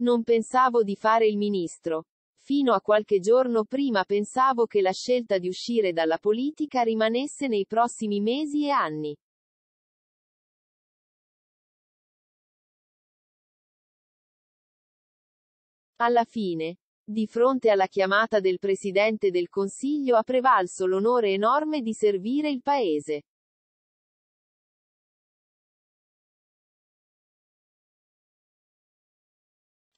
Non pensavo di fare il ministro. Fino a qualche giorno prima pensavo che la scelta di uscire dalla politica rimanesse nei prossimi mesi e anni. Alla fine, di fronte alla chiamata del Presidente del Consiglio ha prevalso l'onore enorme di servire il Paese.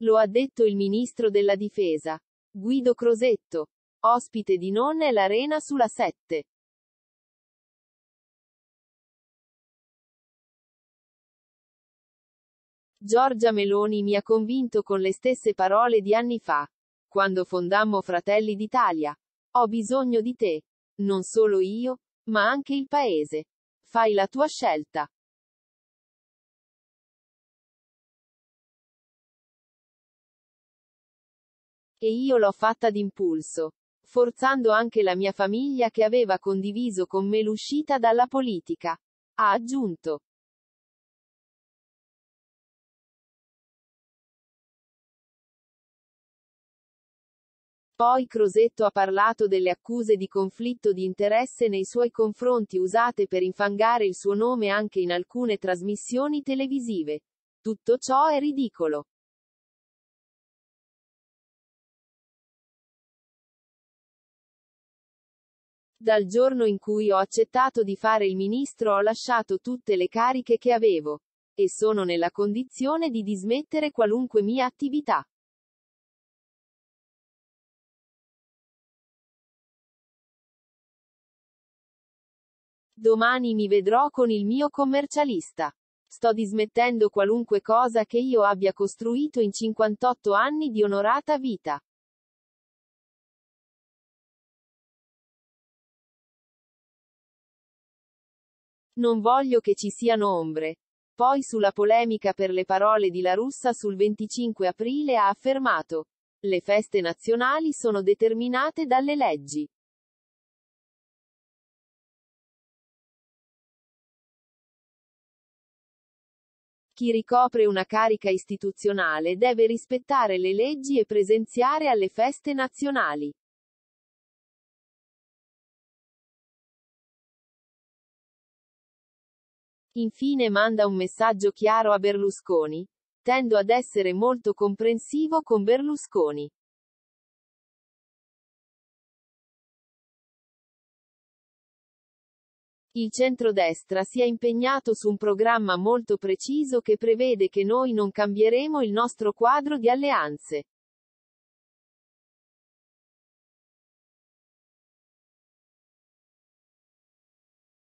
Lo ha detto il ministro della difesa, Guido Crosetto, ospite di Non è l'Arena sulla 7. Giorgia Meloni mi ha convinto con le stesse parole di anni fa, quando fondammo Fratelli d'Italia. Ho bisogno di te. Non solo io, ma anche il Paese. Fai la tua scelta. E io l'ho fatta d'impulso. Forzando anche la mia famiglia che aveva condiviso con me l'uscita dalla politica. Ha aggiunto. Poi Crosetto ha parlato delle accuse di conflitto di interesse nei suoi confronti usate per infangare il suo nome anche in alcune trasmissioni televisive. Tutto ciò è ridicolo. Dal giorno in cui ho accettato di fare il ministro ho lasciato tutte le cariche che avevo. E sono nella condizione di dismettere qualunque mia attività. Domani mi vedrò con il mio commercialista. Sto dismettendo qualunque cosa che io abbia costruito in 58 anni di onorata vita. Non voglio che ci siano ombre. Poi sulla polemica per le parole di La Russa sul 25 aprile ha affermato. Le feste nazionali sono determinate dalle leggi. Chi ricopre una carica istituzionale deve rispettare le leggi e presenziare alle feste nazionali. Infine manda un messaggio chiaro a Berlusconi. Tendo ad essere molto comprensivo con Berlusconi. Il centrodestra si è impegnato su un programma molto preciso che prevede che noi non cambieremo il nostro quadro di alleanze.